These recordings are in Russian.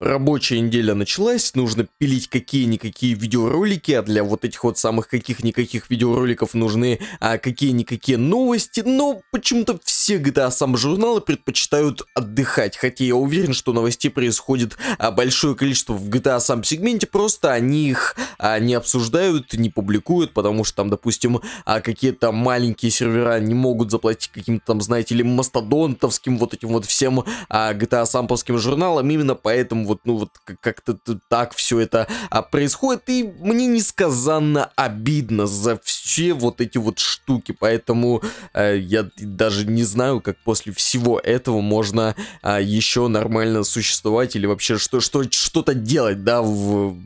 Рабочая неделя началась, нужно пилить какие-никакие видеоролики, а для вот этих вот самых каких-никаких видеороликов нужны а, какие-никакие новости, но почему-то все GTA а, сам журналы предпочитают отдыхать, хотя я уверен, что новостей происходит а, большое количество в GTA а, сам сегменте, просто они их а, не обсуждают, не публикуют, потому что там, допустим, а, какие-то маленькие сервера не могут заплатить каким-то там, знаете ли, мастодонтовским вот этим вот всем а, GTA самповским журналам, именно поэтому вот, ну вот как-то так все это а, происходит, и мне несказанно обидно за все вот эти вот штуки, поэтому э, я даже не знаю, как после всего этого можно э, а, еще нормально существовать или вообще что-то что, что, что делать, да, в,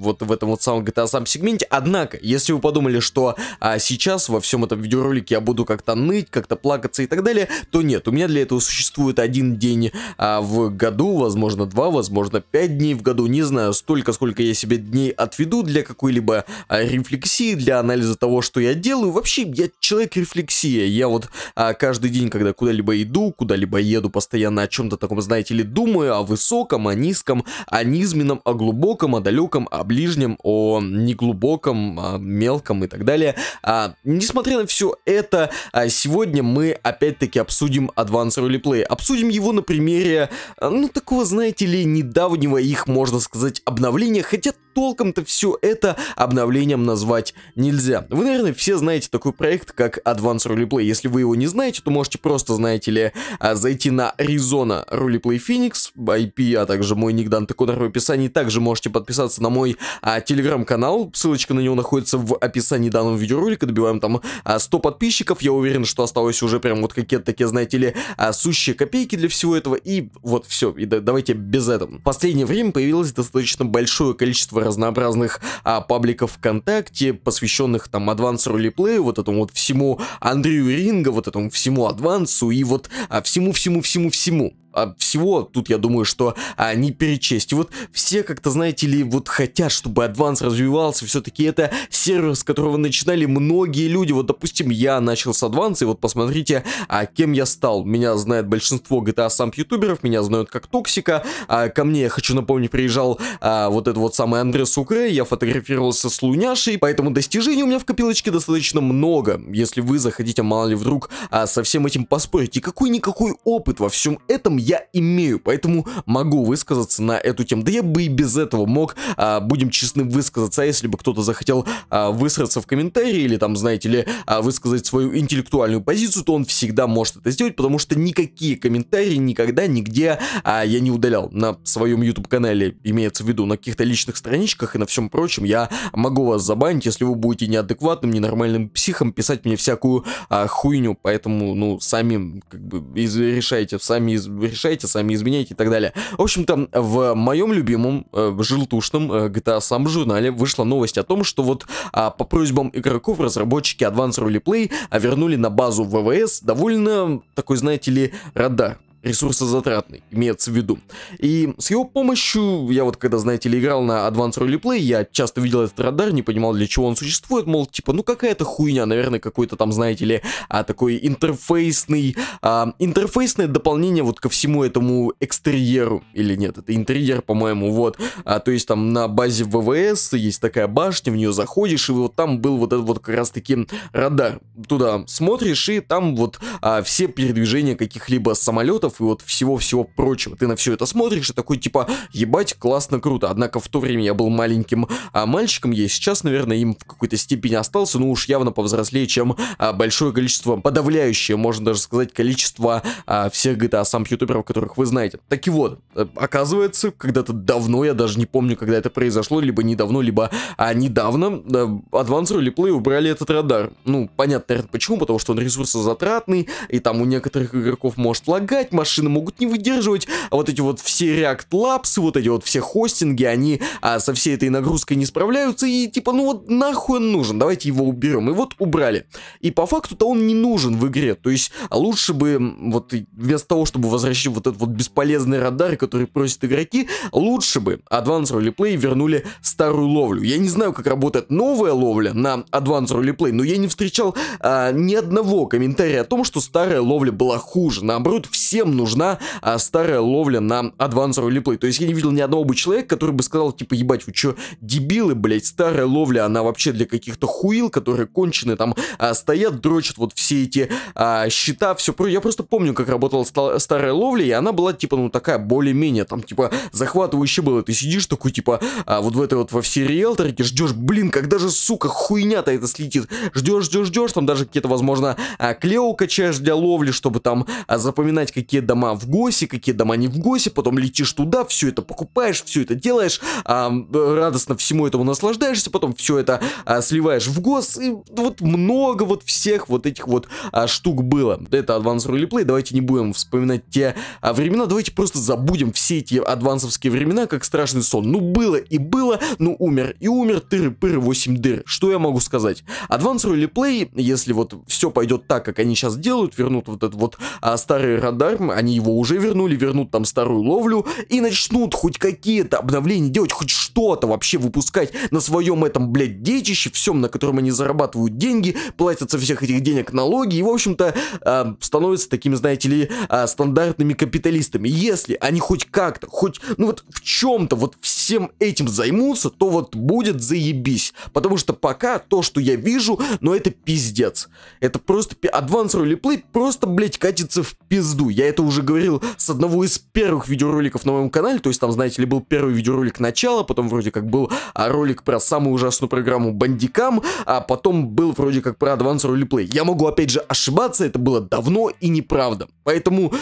вот в этом вот самом GTA сам сегменте. Однако, если вы подумали, что а, сейчас во всем этом видеоролике я буду как-то ныть, как-то плакаться и так далее, то нет, у меня для этого существует один день а, в году, возможно два, возможно пять дней в году, не знаю, столько, сколько я себе дней отведу для какой-либо а, рефлексии, для анализа того, что я делаю. Вообще, я человек рефлексия. Я вот а, каждый день, когда куда-либо иду, куда-либо еду, постоянно о чем-то таком, знаете ли, думаю, о высоком, о низком, о низменном, о глубоком, о далеком, о ближнем, о неглубоком, о мелком и так далее. А, несмотря на все это, а, сегодня мы опять-таки обсудим Advanced Roleplay. Обсудим его на примере, ну, такого, знаете ли, недавнего своих, можно сказать, обновлениях, хотя толком-то все это обновлением назвать нельзя. Вы, наверное, все знаете такой проект, как Advanced Roleplay. Если вы его не знаете, то можете просто, знаете ли, а, зайти на Arizona Roleplay Phoenix, IP, а также мой ник дан такой в описании. Также можете подписаться на мой а, телеграм-канал, ссылочка на него находится в описании данного видеоролика. Добиваем там а, 100 подписчиков, я уверен, что осталось уже прям вот какие-то такие, знаете ли, а, сущие копейки для всего этого. И вот все, и давайте без этого. Последнее время время появилось достаточно большое количество разнообразных а, пабликов ВКонтакте, посвященных там Advanced Roleplay, вот этому вот всему Андрею Ринга, вот этому всему Адвансу и вот а, всему-всему-всему-всему. А, всего тут, я думаю, что а, не перечесть. И вот все как-то, знаете ли, вот хотят, чтобы адванс развивался, все-таки это сервер, с которого начинали многие люди. Вот, допустим, я начал с адванса и вот посмотрите, а кем я стал. Меня знает большинство GTA сам ютуберов, меня знают как Токсика, а, ко мне, я хочу напомнить, приезжал а, вот этот вот самый Андре Сукре, я фотографировался с Луняшей, поэтому достижений у меня в копилочке достаточно много. Если вы захотите, мало ли вдруг, а, со всем этим поспорить. И какой-никакой опыт во всем этом я имею, поэтому могу высказаться на эту тему. Да я бы и без этого мог, а, будем честны, высказаться, а если бы кто-то захотел а, высраться в комментарии или там, знаете ли, а, высказать свою интеллектуальную позицию, то он всегда может это сделать, потому что никакие комментарии никогда, нигде а, я не удалял. На своем YouTube-канале имеется в виду, на каких-то личных страничках и на всем прочем я могу вас забанить, если вы будете неадекватным, ненормальным психом писать мне всякую а, хуйню, поэтому, ну, сами как бы из, решайте, сами решайте, сами изменяйте и так далее. В общем-то, в моем любимом э, желтушном э, GTA сам журнале вышла новость о том, что вот а, по просьбам игроков разработчики Advanced Roleplay а, вернули на базу ВВС довольно такой, знаете ли, радар ресурсозатратный, имеется в виду. И с его помощью, я вот когда, знаете ли, играл на Advanced Roleplay, я часто видел этот радар, не понимал, для чего он существует, мол, типа, ну какая-то хуйня, наверное, какой-то там, знаете ли, а, такой интерфейсный, а, интерфейсное дополнение вот ко всему этому экстерьеру, или нет, это интерьер, по-моему, вот, а, то есть там на базе ВВС есть такая башня, в нее заходишь, и вот там был вот этот вот как раз-таки радар, туда смотришь, и там вот а, все передвижения каких-либо самолетов, экранов и вот всего-всего прочего. Ты на все это смотришь и такой типа, ебать, классно, круто. Однако в то время я был маленьким а, мальчиком, я сейчас, наверное, им в какой-то степени остался, ну уж явно повзрослее, чем а, большое количество, подавляющее, можно даже сказать, количество а, всех GTA а сам ютуберов, которых вы знаете. Так и вот, э, оказывается, когда-то давно, я даже не помню, когда это произошло, либо недавно, либо а, недавно, да, Advanced Replay убрали этот радар. Ну, понятно, наверное, почему, потому что он ресурсозатратный, и там у некоторых игроков может лагать, машины могут не выдерживать, а вот эти вот все React Labs, вот эти вот все хостинги, они а, со всей этой нагрузкой не справляются, и типа, ну вот нахуй он нужен, давайте его уберем. И вот убрали. И по факту-то он не нужен в игре, то есть лучше бы, вот вместо того, чтобы возвращать вот этот вот бесполезный радар, который просят игроки, лучше бы Advanced Roleplay вернули старую ловлю. Я не знаю, как работает новая ловля на Advanced Roleplay, но я не встречал а, ни одного комментария о том, что старая ловля была хуже. Наоборот, всем нужна а, старая ловля на адвансовый липлей. То есть я не видел ни одного бы человека, который бы сказал, типа, ебать, вы чё, дебилы, блядь, старая ловля, она вообще для каких-то хуил, которые кончены, там, а, стоят, дрочат вот все эти а, счета, все про... Я просто помню, как работала старая ловля, и она была, типа, ну, такая более-менее, там, типа, захватывающая была. Ты сидишь такой, типа, а, вот в этой вот во всей риэлторике, ждешь, блин, когда же, сука, хуйня-то это слетит. Ждешь, ждешь, ждешь, там даже какие-то, возможно, а, клео качаешь для ловли, чтобы там а, запоминать какие дома в ГОСе, какие дома не в ГОСе, потом летишь туда, все это покупаешь, все это делаешь, а, радостно всему этому наслаждаешься, потом все это а, сливаешь в ГОС, и вот много вот всех вот этих вот а, штук было. Это Advanced Roleplay, давайте не будем вспоминать те а, времена, давайте просто забудем все эти адвансовские времена, как страшный сон. Ну было и было, ну умер и умер, тыры-пыры, 8 дыр. Что я могу сказать? Advanced Roleplay, если вот все пойдет так, как они сейчас делают, вернут вот этот вот а, старый радар, ферм, они его уже вернули, вернут там старую ловлю и начнут хоть какие-то обновления делать, хоть что-то вообще выпускать на своем этом, блядь, детище, всем, на котором они зарабатывают деньги, платят со всех этих денег налоги и, в общем-то, э, становятся такими, знаете ли, э, стандартными капиталистами. Если они хоть как-то, хоть, ну вот в чем-то вот всем этим займутся, то вот будет заебись. Потому что пока то, что я вижу, ну это пиздец. Это просто... Advanced Roleplay просто, блядь, катится в пизду. Я это уже говорил с одного из первых видеороликов на моем канале, то есть там, знаете ли, был первый видеоролик начала, потом вроде как был а, ролик про самую ужасную программу Бандикам, а потом был вроде как про Advanced Roleplay. Я могу опять же ошибаться, это было давно и неправда. Поэтому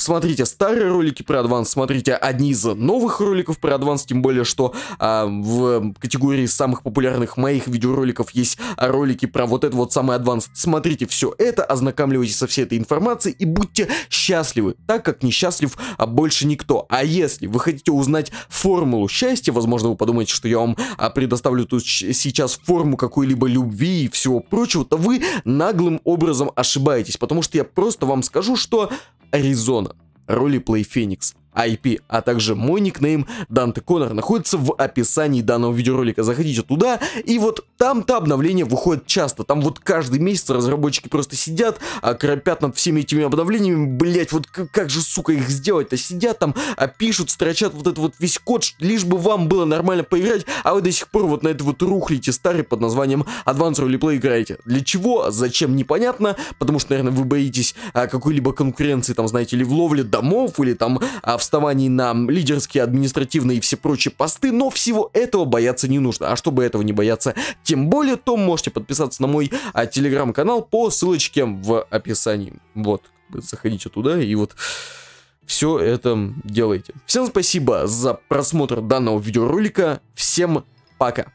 смотрите старые ролики про Advance, смотрите одни из новых роликов про Advance, тем более, что а, в категории самых популярных моих видеороликов есть ролики про вот этот вот самый Advance. Смотрите все это, ознакомливайтесь со всей этой информацией и будьте счастливы, так как несчастлив а больше никто. А если вы хотите узнать формулу счастья, возможно, вы подумаете, что я вам а, предоставлю тут сейчас форму какой-либо любви и всего прочего, то вы наглым образом ошибаетесь, потому что я просто вам скажу, что Аризона, Роли ролеплей Феникс – IP, а также мой никнейм Данте Конор находится в описании данного видеоролика. Заходите туда, и вот там-то обновления выходят часто. Там вот каждый месяц разработчики просто сидят, а над всеми этими обновлениями. Блять, вот как же, сука, их сделать-то? Сидят там, а пишут, строчат вот этот вот весь код, лишь бы вам было нормально поиграть, а вы до сих пор вот на это вот рухлите старый под названием Advanced Roleplay играете. Для чего? Зачем? Непонятно, потому что, наверное, вы боитесь а, какой-либо конкуренции, там, знаете, или в ловле домов, или там а, в вставаний на лидерские, административные и все прочие посты, но всего этого бояться не нужно. А чтобы этого не бояться, тем более, то можете подписаться на мой а, телеграм-канал по ссылочке в описании. Вот, заходите туда и вот все это делайте. Всем спасибо за просмотр данного видеоролика. Всем пока.